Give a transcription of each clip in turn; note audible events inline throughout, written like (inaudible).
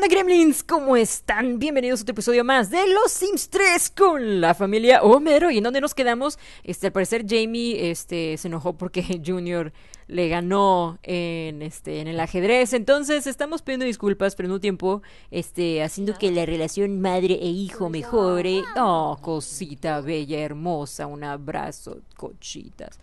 ¿Qué Gremlins? ¿Cómo están? Bienvenidos a otro episodio más de Los Sims 3 con la familia Homero. ¿Y en dónde nos quedamos? Este, al parecer Jamie este, se enojó porque (laughs) Junior le ganó en, este, en el ajedrez. Entonces, estamos pidiendo disculpas, pero en un tiempo, este, haciendo que la relación madre e hijo mejore. Oh, cosita bella, hermosa. Un abrazo, cochitas.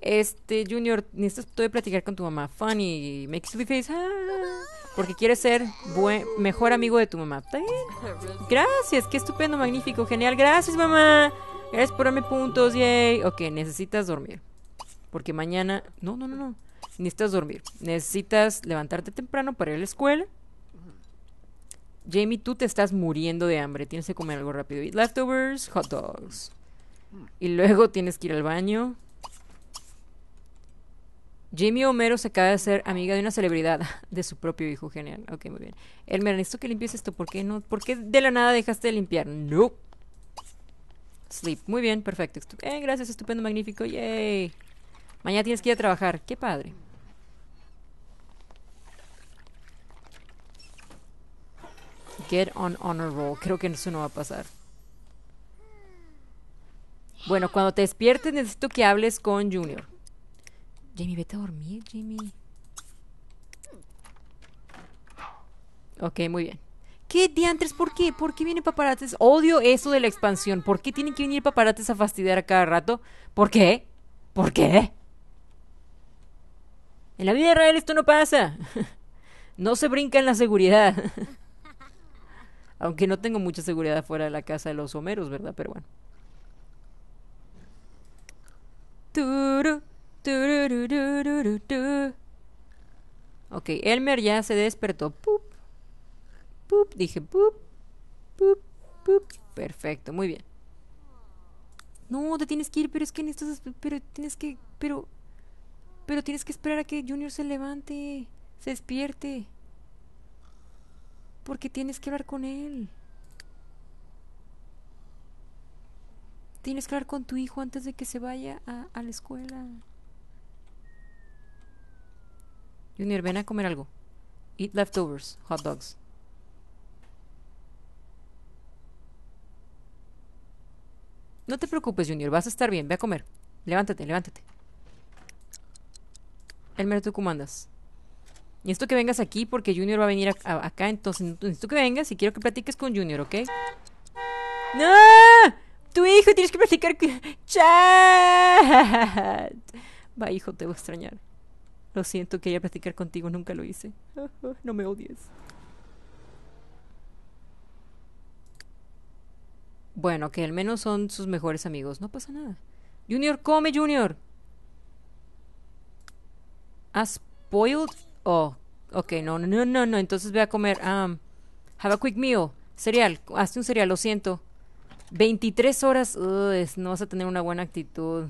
Este, Junior, necesitas de platicar con tu mamá. Funny, makes sweet face porque quieres ser buen, mejor amigo de tu mamá. Gracias, qué estupendo, magnífico, genial. Gracias, mamá. Gracias por darme puntos, yay. Ok, necesitas dormir. Porque mañana... No, no, no, no. Necesitas dormir. Necesitas levantarte temprano para ir a la escuela. Jamie, tú te estás muriendo de hambre. Tienes que comer algo rápido. Eat leftovers, hot dogs. Y luego tienes que ir al baño. Jamie Homero se acaba de ser amiga de una celebridad, (laughs) de su propio hijo, genial. Ok, muy bien. Elmer, necesito que limpies esto, ¿por qué no? ¿Por qué de la nada dejaste de limpiar? No. Sleep, muy bien, perfecto. Eh, gracias, estupendo, magnífico, yay. Mañana tienes que ir a trabajar, qué padre. Get on honor roll, creo que eso no va a pasar. Bueno, cuando te despiertes necesito que hables con Junior. Jamie, vete a dormir, Jamie. Ok, muy bien. ¿Qué diantres? ¿Por qué? ¿Por qué vienen paparates? Odio eso de la expansión. ¿Por qué tienen que venir paparates a fastidiar a cada rato? ¿Por qué? ¿Por qué? En la vida real esto no pasa. (laughs) No se brinca en la seguridad. (laughs) Aunque no tengo mucha seguridad fuera de la casa de los homeros, ¿verdad? Pero bueno. Turu. Ok, Elmer ya se despertó. dije pup, Perfecto, muy bien. No, te tienes que ir, pero es que en Pero tienes que... Pero... Pero tienes que esperar a que Junior se levante, se despierte. Porque tienes que hablar con él. Tienes que hablar con tu hijo antes de que se vaya a la escuela. Junior, ven a comer algo. Eat leftovers, hot dogs. No te preocupes, Junior, vas a estar bien, ve a comer. Levántate, levántate. Elmer, tú comandas. Y esto que vengas aquí porque Junior va a venir acá, entonces necesito que vengas y quiero que platiques con Junior, ¿ok? ¡No! Tu hijo tienes que platicar con... ¡Chat! Va, hijo, te voy a extrañar. Lo siento, quería platicar contigo, nunca lo hice. (laughs) no me odies. Bueno, que al menos son sus mejores amigos. No pasa nada. Junior, come, Junior. ¿Has spoiled? Oh, ok, no, no, no, no. Entonces voy a comer. Um, have a quick meal. Cereal. Hazte un cereal, lo siento. 23 horas. no vas a tener una buena actitud.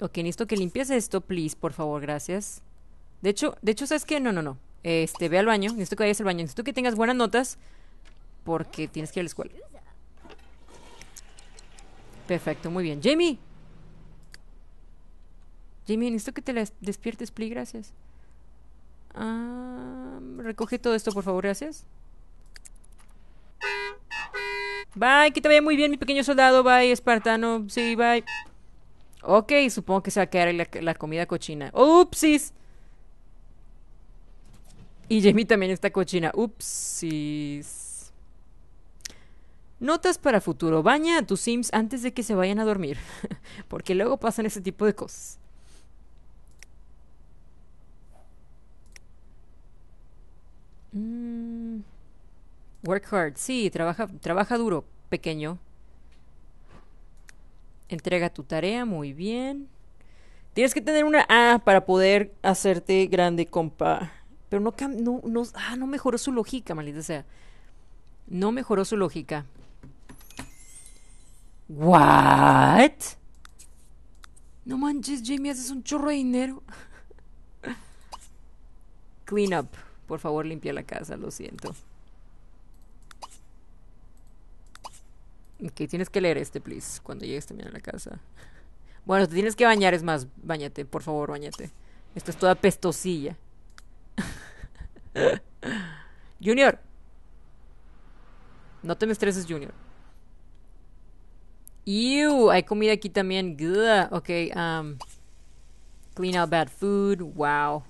Ok, necesito que limpies esto, please, por favor, gracias. De hecho, de hecho, ¿sabes qué? No, no, no. Este, ve al baño. Necesito que vayas al baño. Necesito que tengas buenas notas. Porque tienes que ir a la escuela. Perfecto, muy bien. ¡Jamie! Jamie, necesito que te despiertes, please, gracias. Ah, recoge todo esto, por favor, gracias. Bye, que te vaya muy bien, mi pequeño soldado. Bye, espartano. Sí, bye. Ok, supongo que se va a quedar la, comida cochina. ¡Upsis! Y Jamie también está cochina. ¡Upsis! Notas para futuro. Baña a tus sims antes de que se vayan a dormir. (laughs) Porque luego pasan ese tipo de cosas. Mm. Work hard. Sí, trabaja, trabaja duro, pequeño. Entrega tu tarea, muy bien. Tienes que tener una A para poder hacerte grande, compa. Pero no, no, no, ah, no mejoró su lógica, maldita sea. No mejoró su lógica. What? No manches, Jamie, haces un chorro de dinero. (laughs) Clean up. Por favor, limpia la casa, lo siento. que tienes que leer este, please, cuando llegues también a la casa. Bueno, te tienes que bañar, es más, bañate, por favor, bañate. Esto es toda pestosilla. (laughs) Junior. No te me estreses, Junior. Ew, hay comida aquí también. Gah. Ok, um, clean out bad food. Wow.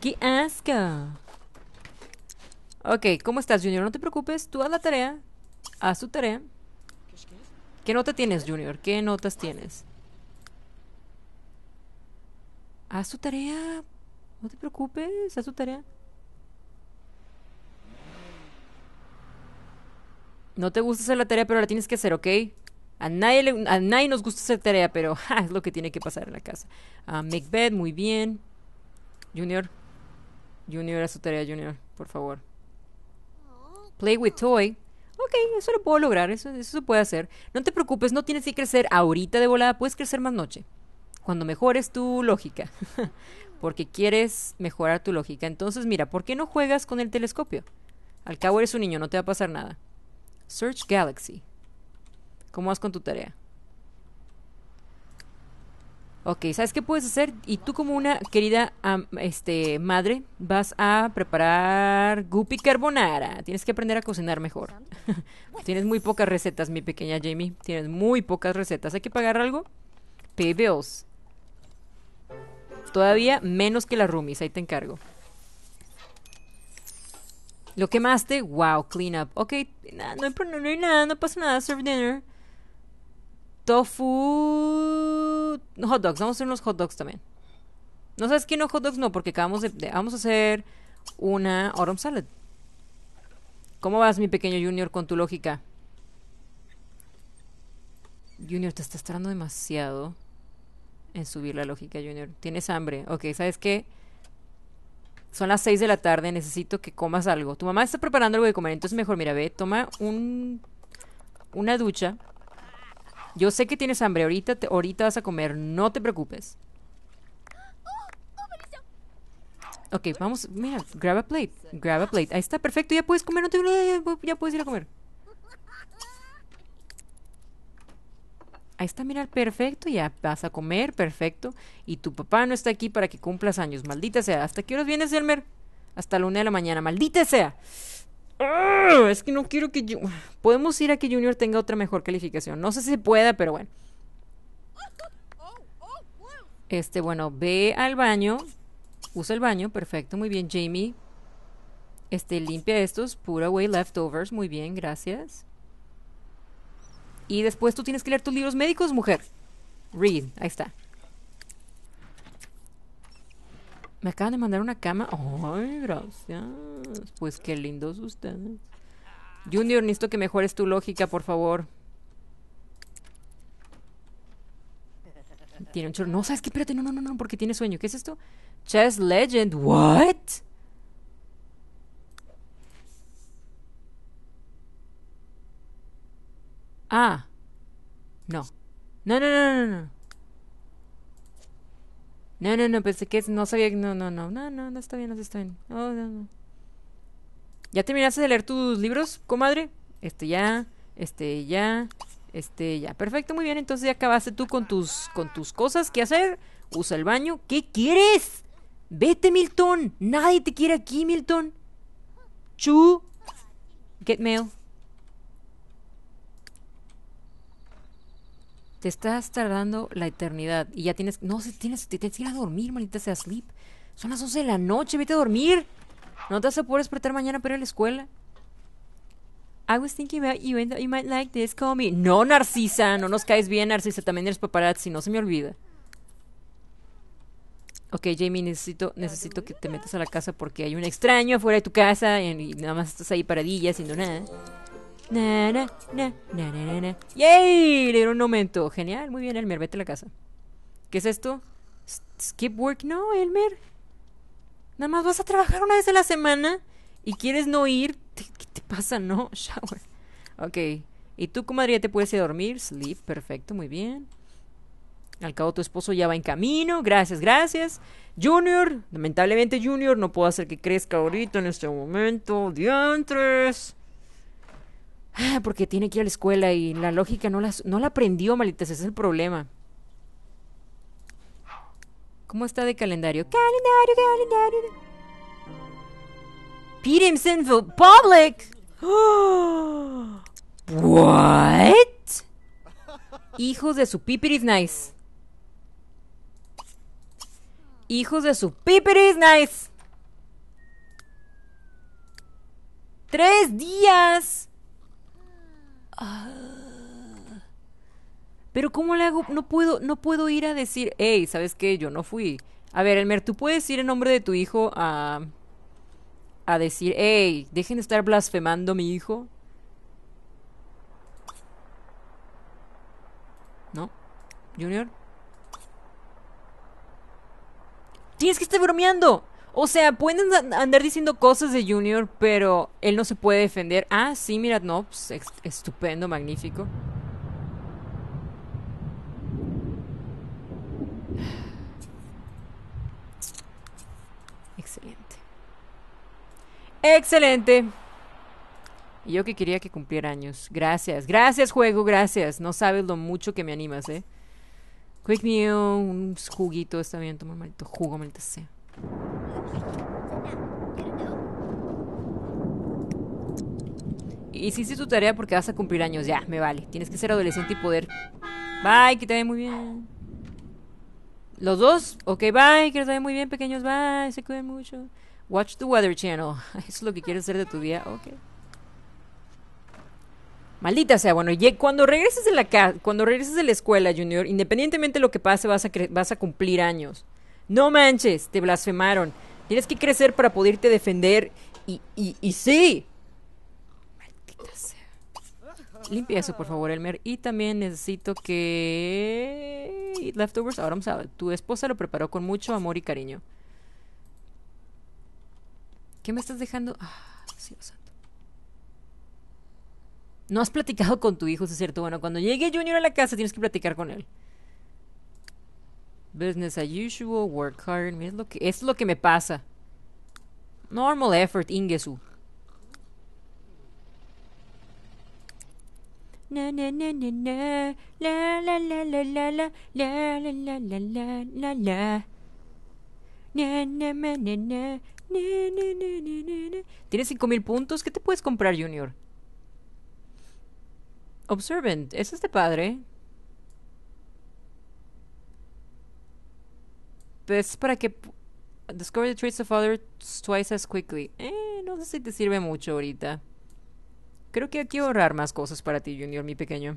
¡Qué asco! Ok, ¿cómo estás, Junior? No te preocupes, tú haz la tarea. Haz tu tarea. ¿Qué nota tienes, Junior? ¿Qué notas tienes? Haz tu tarea. No te preocupes, haz tu tarea. No te gusta hacer la tarea, pero la tienes que hacer, ¿ok? A nadie, a nadie nos gusta hacer tarea, pero (laughs) es lo que tiene que pasar en la casa. a ah, make muy bien. Junior, Junior a su tarea, Junior, por favor. Oh, Play with toy. Ok, eso lo puedo lograr, eso, eso se puede hacer. No te preocupes, no tienes que crecer ahorita de volada, puedes crecer más noche. Cuando mejores tu lógica. (laughs) Porque quieres mejorar tu lógica. Entonces, mira, ¿por qué no juegas con el telescopio? Al cabo eres un niño, no te va a pasar nada. Search Galaxy. ¿Cómo vas con tu tarea? Ok, ¿sabes qué puedes hacer? Y tú como una querida este, madre vas a preparar guppy carbonara. Tienes que aprender a cocinar mejor. (laughs) Tienes muy pocas recetas, mi pequeña Jamie. Tienes muy pocas recetas. ¿Hay que pagar algo? Pay bills. Todavía menos que las roomies, ahí te encargo. ¿Lo quemaste? Wow, clean up. Ok, hay, no hay nada, no pasa nada, serve dinner. Tofu hot dogs. Vamos a hacer unos hot dogs también. No sabes quién no hot dogs, no, porque acabamos de, Vamos a hacer una autumn salad. ¿Cómo vas, mi pequeño Junior, con tu lógica? Junior, te estás tardando demasiado en subir la lógica, Junior. Tienes hambre. Ok, ¿sabes qué? Son las 6 de la tarde, necesito que comas algo. Tu mamá está preparando algo de comer, entonces mejor, mira, ve, toma un, una ducha yo sé que tienes hambre, ahorita, ahorita vas a comer, no te preocupes. Ok, vamos, mira, grab a plate, grab a plate. Ahí está, perfecto, ya puedes comer, no te ya puedes ir a comer. Ahí está, mira, perfecto, ya vas a comer, perfecto. Y tu papá no está aquí para que cumplas años, maldita sea. ¿Hasta qué horas vienes, Elmer? Hasta la una de la mañana, maldita sea es que no quiero que... Podemos ir a que Junior tenga otra mejor calificación. No sé si se pueda, pero bueno. Este, bueno, ve al baño. Usa el baño, perfecto, muy bien, Jamie. Este, limpia estos, put away leftovers, muy bien, gracias. Y después tú tienes que leer tus libros médicos, mujer. Read, ahí está. Me acaban de mandar una cama. Ay, gracias. Pues qué lindos ustedes. Junior, necesito que mejores tu lógica, por favor. Tiene un chorro. No, ¿sabes qué? Espérate, no, no, no, no, porque tiene sueño. ¿Qué es esto? Chess Legend. ¿What? Ah. No. No, no, no, no, no. No, no, no, pensé que no sabía. No, no, no, no, no, no está bien, no está bien. Oh, no, no. ¿Ya terminaste de leer tus libros, comadre? Este ya, este ya, este ya. Perfecto, muy bien. Entonces ya acabaste tú con tus, con tus cosas ¿Qué hacer. Usa el baño. ¿Qué quieres? Vete, Milton. Nadie te quiere aquí, Milton. Chu. Get mail. Te estás tardando la eternidad y ya tienes. No, tienes, tienes que ir a dormir, maldita sea sleep. Son las 11 de la noche, vete a dormir. No te vas a poder despertar mañana para ir a la escuela. I was thinking about you might like this, call No, Narcisa, no nos caes bien, Narcisa. También eres si no se me olvida. Ok, Jamie, necesito, necesito que te metas a la casa porque hay un extraño afuera de tu casa y nada más estás ahí paradilla haciendo nada. Na, na, na, na, na, ¡Yay! Le un momento Genial, muy bien, Elmer, vete a la casa. ¿Qué es esto? ¿Skip work? No, Elmer. Nada más vas a trabajar una vez a la semana y quieres no ir. ¿Qué te pasa? No, (laughs) shower. Ok. Y tú, comadre, ya te puedes ir a dormir. Sleep, perfecto, muy bien. Al cabo, tu esposo ya va en camino. Gracias, gracias. Junior, lamentablemente, Junior, no puedo hacer que crezca ahorita en este momento. Diantres porque tiene que ir a la escuela y la lógica no la, no la aprendió, malitas, ese es el problema. ¿Cómo está de calendario? Calendario, calendario. Public. (gasps) What? Hijos de su pipiris nice. Hijos de su pipiris nice. Tres días. Ah. Pero ¿cómo le hago? No puedo, no puedo ir a decir, hey, ¿sabes qué? Yo no fui. A ver, Elmer, tú puedes ir en nombre de tu hijo a... decir, hey, dejen de estar blasfemando a mi hijo. ¿No? Junior. Tienes que estar bromeando. O sea, pueden andar diciendo cosas de Junior, pero él no se puede defender. Ah, sí, mirad, no, pues, estupendo, magnífico. Excelente. Excelente. Y yo que quería que cumpliera años. Gracias, gracias juego, gracias. No sabes lo mucho que me animas, eh. Quick New, un juguito está bien, toma maldito jugo, maldita sea. hiciste tu tarea porque vas a cumplir años. Ya, me vale. Tienes que ser adolescente y poder. Bye, que te ve muy bien. Los dos. Ok, bye, que te ve muy bien, pequeños. Bye, se cuiden mucho. Watch the Weather Channel. (laughs) Eso es lo que quieres hacer de tu día. Ok. Maldita sea, bueno, cuando regreses de la cuando regreses de la escuela, Junior, independientemente de lo que pase, vas a, vas a cumplir años. No manches, te blasfemaron. Tienes que crecer para poderte defender y, y, y sí, Limpia eso, por favor, Elmer. Y también necesito que... Eat leftovers. Ahora vamos a... Tu esposa lo preparó con mucho amor y cariño. ¿Qué me estás dejando? Ah, santo. No has platicado con tu hijo, es cierto. Bueno, cuando llegue Junior a la casa tienes que platicar con él. Business as usual, work hard. es lo que, es lo que me pasa. Normal effort, Ingesu. na na na la la la la la la Tienes 5000 puntos. ¿Qué te puedes comprar, Junior? Observant. ¿Es este padre? Es para que... Discover the traits of others twice as quickly. Eh, no sé si te sirve mucho ahorita. Creo que hay que ahorrar más cosas para ti, Junior, mi pequeño.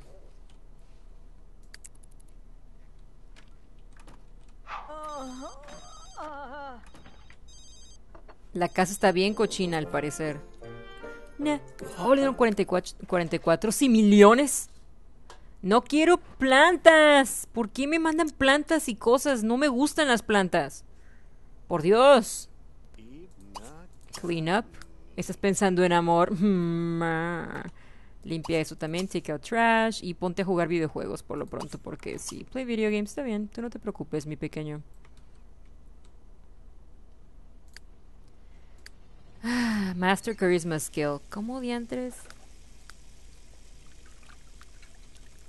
La casa está bien cochina, al parecer. Nah. Oh, le dieron 44, 44 sí, millones. No quiero plantas. ¿Por qué me mandan plantas y cosas? No me gustan las plantas. Por Dios. Clean up estás pensando en amor, mm, ah. limpia eso también, take out trash y ponte a jugar videojuegos por lo pronto, porque si play video games está bien, tú no te preocupes, mi pequeño. Ah, master Charisma Skill. ¿Cómo diantres?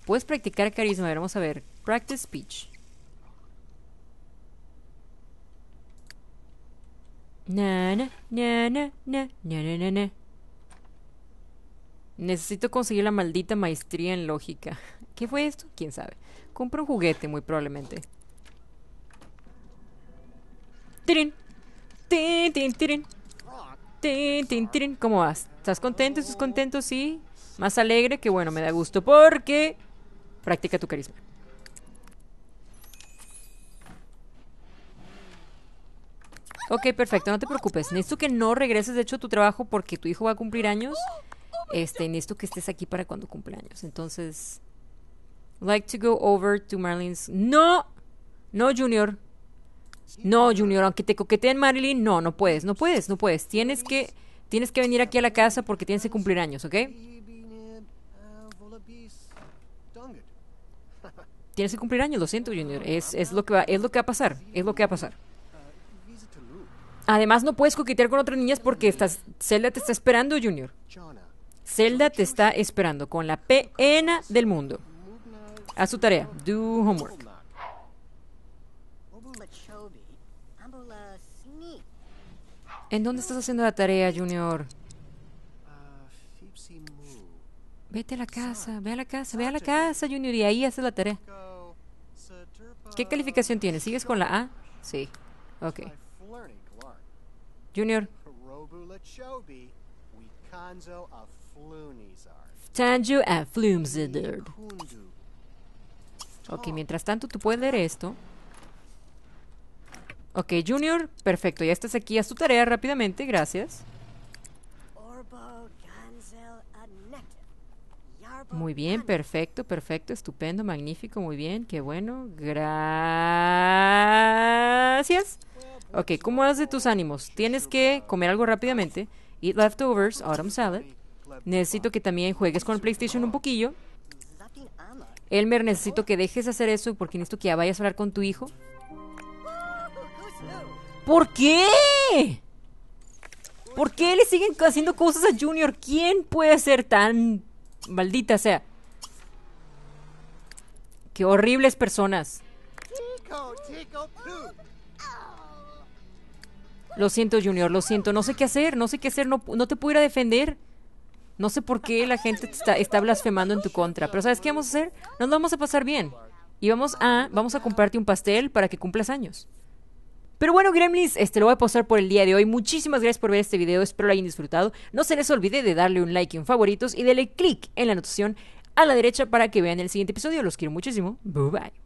Puedes practicar carisma. A ver, vamos a ver. Practice speech. Na, na, na, Necesito conseguir la maldita maestría en lógica. (laughs) ¿Qué fue esto? ¿Quién sabe? Compro un juguete, muy probablemente. ¿Cómo vas? ¿Estás contento? ¿Estás contento? Sí. Más alegre, que bueno, me da gusto porque... Practica tu carisma. Ok, perfecto, no te preocupes. Necesito que no regreses, de hecho, a tu trabajo porque tu hijo va a cumplir años. Este, necesito que estés aquí para cuando cumple años. Entonces, like to go over to Marlene's. No, no, Junior. No, Junior, aunque te coqueteen Marilyn, no, no puedes, no puedes, no puedes. Tienes que, tienes que venir aquí a la casa porque tienes que cumplir años, ¿ok? Tienes que cumplir años, lo siento, Junior. es, lo, que va, es lo que va a pasar, es lo que va a pasar. Además, no puedes coquetear con otras niñas porque estás, Zelda te está esperando, Junior. Zelda te está esperando con la pena del mundo. Haz tu tarea. Do homework. ¿En dónde estás haciendo la tarea, Junior? Vete a la casa, ve a la casa, ve a la casa, Junior, y ahí haces la tarea. ¿Qué calificación tienes? ¿Sigues con la A? Sí. Ok. Junior. a Ok, mientras tanto tú puedes leer esto. Ok, Junior, perfecto, ya estás aquí, haz tu tarea rápidamente, gracias. Muy bien, perfecto, perfecto, estupendo, magnífico, muy bien, qué bueno. Gracias. Ok, ¿cómo haces de tus ánimos? Tienes que comer algo rápidamente. Eat leftovers, autumn salad. Necesito que también juegues con el PlayStation un poquillo. Elmer, necesito que dejes de hacer eso porque necesito que ya vayas a hablar con tu hijo. ¿Por qué? ¿Por qué le siguen haciendo cosas a Junior? ¿Quién puede ser tan maldita sea? Qué horribles personas. Lo siento, Junior, lo siento. No sé qué hacer, no sé qué hacer, no, no te pudiera defender. No sé por qué la gente está, blasfemando en tu contra. Pero ¿sabes qué vamos a hacer? Nos vamos a pasar bien. Y vamos a, vamos a comprarte un pastel para que cumplas años. Pero bueno, Gremlins, este lo voy a pasar por el día de hoy. Muchísimas gracias por ver este video, espero lo hayan disfrutado. No se les olvide de darle un like en favoritos y darle click en la anotación a la derecha para que vean el siguiente episodio. Los quiero muchísimo. Bye bye.